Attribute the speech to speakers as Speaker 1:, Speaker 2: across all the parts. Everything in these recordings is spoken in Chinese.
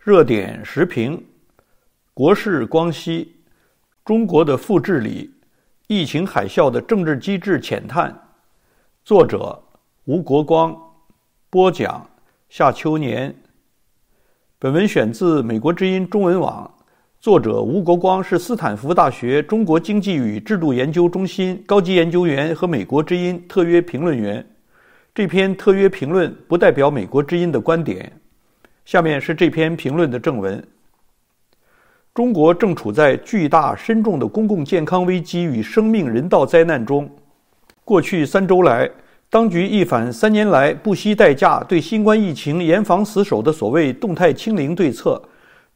Speaker 1: 热点时评：国事光熙，中国的复制里、疫情海啸的政治机制浅探。作者：吴国光，播讲：夏秋年。本文选自美国之音中文网。作者吴国光是斯坦福大学中国经济与制度研究中心高级研究员和美国之音特约评论员。这篇特约评论不代表美国之音的观点。下面是这篇评论的正文。中国正处在巨大深重的公共健康危机与生命人道灾难中。过去三周来，当局一反三年来不惜代价对新冠疫情严防死守的所谓“动态清零”对策，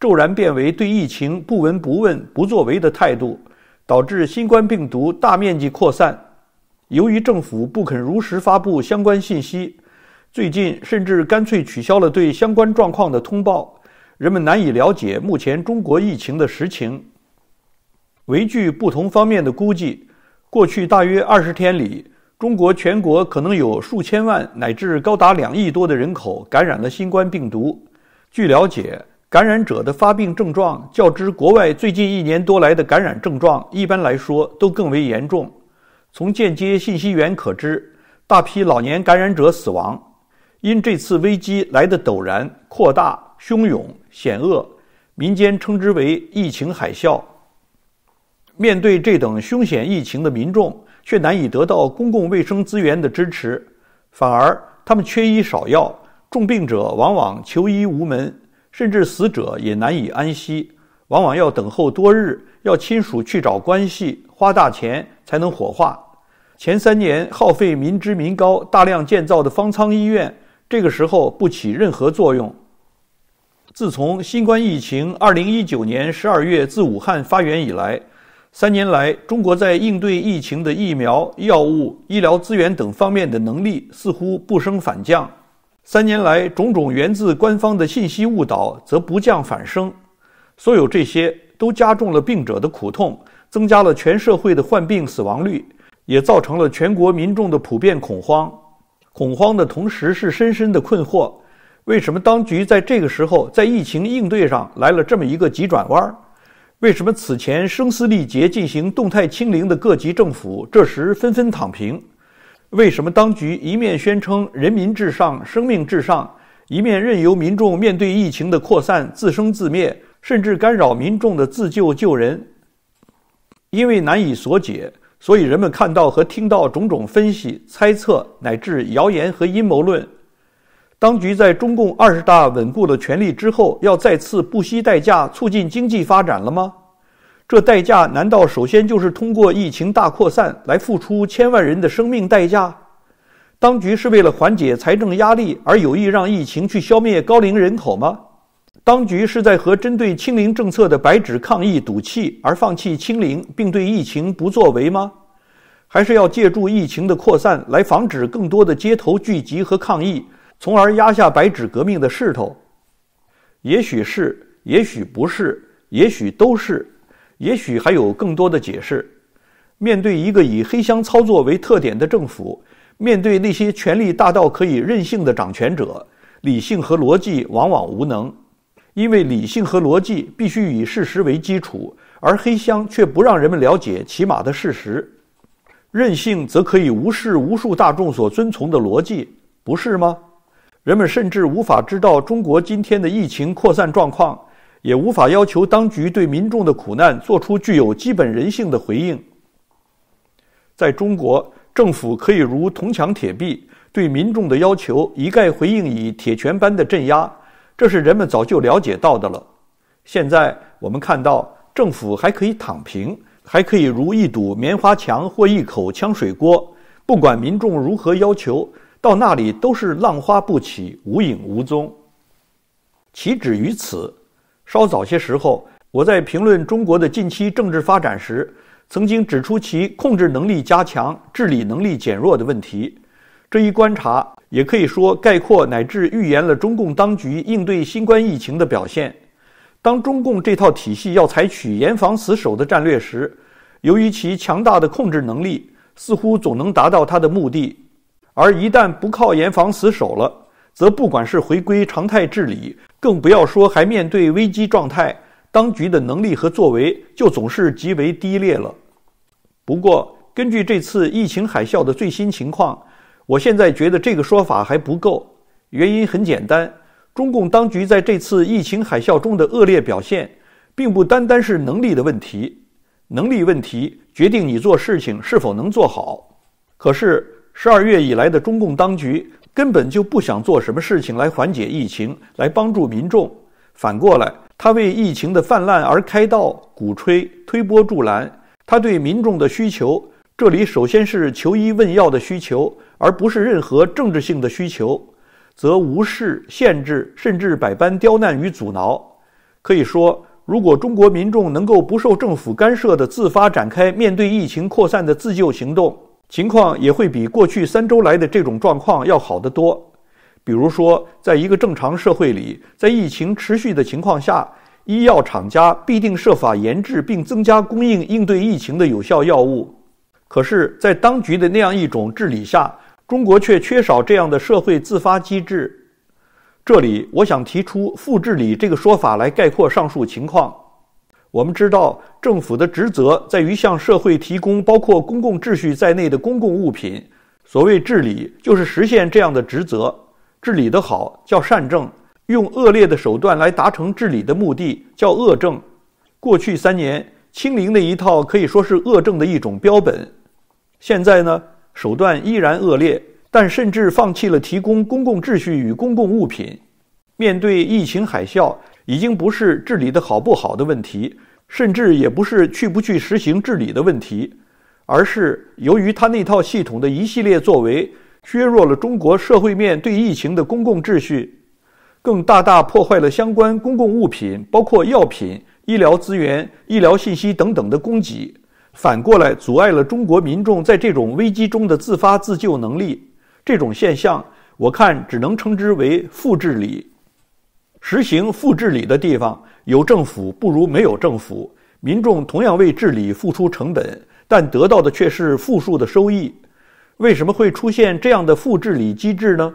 Speaker 1: 骤然变为对疫情不闻不问、不作为的态度，导致新冠病毒大面积扩散。由于政府不肯如实发布相关信息。最近甚至干脆取消了对相关状况的通报，人们难以了解目前中国疫情的实情。为据不同方面的估计，过去大约二十天里，中国全国可能有数千万乃至高达两亿多的人口感染了新冠病毒。据了解，感染者的发病症状较之国外最近一年多来的感染症状一般来说都更为严重。从间接信息源可知，大批老年感染者死亡。因这次危机来得陡然、扩大、汹涌、险恶，民间称之为“疫情海啸”。面对这等凶险疫情的民众，却难以得到公共卫生资源的支持，反而他们缺医少药，重病者往往求医无门，甚至死者也难以安息，往往要等候多日，要亲属去找关系、花大钱才能火化。前三年耗费民脂民膏大量建造的方舱医院。这个时候不起任何作用。自从新冠疫情二零一九年十二月自武汉发源以来，三年来，中国在应对疫情的疫苗、药物、医疗资源等方面的能力似乎不升反降。三年来，种种源自官方的信息误导则不降反升。所有这些都加重了病者的苦痛，增加了全社会的患病死亡率，也造成了全国民众的普遍恐慌。恐慌的同时是深深的困惑：为什么当局在这个时候在疫情应对上来了这么一个急转弯？为什么此前声嘶力竭进行动态清零的各级政府这时纷纷躺平？为什么当局一面宣称人民至上、生命至上，一面任由民众面对疫情的扩散自生自灭，甚至干扰民众的自救救人？因为难以所解。所以人们看到和听到种种分析、猜测乃至谣言和阴谋论，当局在中共二十大稳固的权力之后，要再次不惜代价促进经济发展了吗？这代价难道首先就是通过疫情大扩散来付出千万人的生命代价？当局是为了缓解财政压力而有意让疫情去消灭高龄人口吗？当局是在和针对清零政策的白纸抗议赌气，而放弃清零，并对疫情不作为吗？还是要借助疫情的扩散来防止更多的街头聚集和抗议，从而压下白纸革命的势头？也许是，也许不是，也许都是，也许还有更多的解释。面对一个以黑箱操作为特点的政府，面对那些权力大到可以任性的掌权者，理性和逻辑往往无能。因为理性和逻辑必须以事实为基础，而黑箱却不让人们了解起码的事实。任性则可以无视无数大众所遵从的逻辑，不是吗？人们甚至无法知道中国今天的疫情扩散状况，也无法要求当局对民众的苦难做出具有基本人性的回应。在中国，政府可以如铜墙铁壁，对民众的要求一概回应以铁拳般的镇压。这是人们早就了解到的了。现在我们看到，政府还可以躺平，还可以如一堵棉花墙或一口呛水锅，不管民众如何要求，到那里都是浪花不起，无影无踪。岂止于此？稍早些时候，我在评论中国的近期政治发展时，曾经指出其控制能力加强、治理能力减弱的问题。这一观察也可以说概括乃至预言了中共当局应对新冠疫情的表现。当中共这套体系要采取严防死守的战略时，由于其强大的控制能力，似乎总能达到它的目的；而一旦不靠严防死守了，则不管是回归常态治理，更不要说还面对危机状态，当局的能力和作为就总是极为低劣了。不过，根据这次疫情海啸的最新情况，我现在觉得这个说法还不够，原因很简单，中共当局在这次疫情海啸中的恶劣表现，并不单单是能力的问题，能力问题决定你做事情是否能做好。可是十二月以来的中共当局根本就不想做什么事情来缓解疫情，来帮助民众。反过来，他为疫情的泛滥而开道、鼓吹、推波助澜。他对民众的需求，这里首先是求医问药的需求。而不是任何政治性的需求，则无视限制，甚至百般刁难与阻挠。可以说，如果中国民众能够不受政府干涉的自发展开面对疫情扩散的自救行动，情况也会比过去三周来的这种状况要好得多。比如说，在一个正常社会里，在疫情持续的情况下，医药厂家必定设法研制并增加供应应对疫情的有效药物。可是，在当局的那样一种治理下，中国却缺少这样的社会自发机制。这里，我想提出“负治理”这个说法来概括上述情况。我们知道，政府的职责在于向社会提供包括公共秩序在内的公共物品。所谓治理，就是实现这样的职责。治理得好叫善政，用恶劣的手段来达成治理的目的叫恶政。过去三年，清零的一套可以说是恶政的一种标本。现在呢？手段依然恶劣，但甚至放弃了提供公共秩序与公共物品。面对疫情海啸，已经不是治理的好不好的问题，甚至也不是去不去实行治理的问题，而是由于他那套系统的一系列作为，削弱了中国社会面对疫情的公共秩序，更大大破坏了相关公共物品，包括药品、医疗资源、医疗信息等等的供给。反过来，阻碍了中国民众在这种危机中的自发自救能力。这种现象，我看只能称之为“负治理”。实行负治理的地方，有政府不如没有政府，民众同样为治理付出成本，但得到的却是负数的收益。为什么会出现这样的负治理机制呢？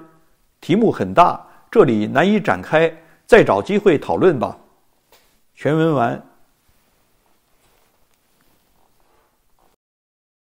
Speaker 1: 题目很大，这里难以展开，再找机会讨论吧。全文完。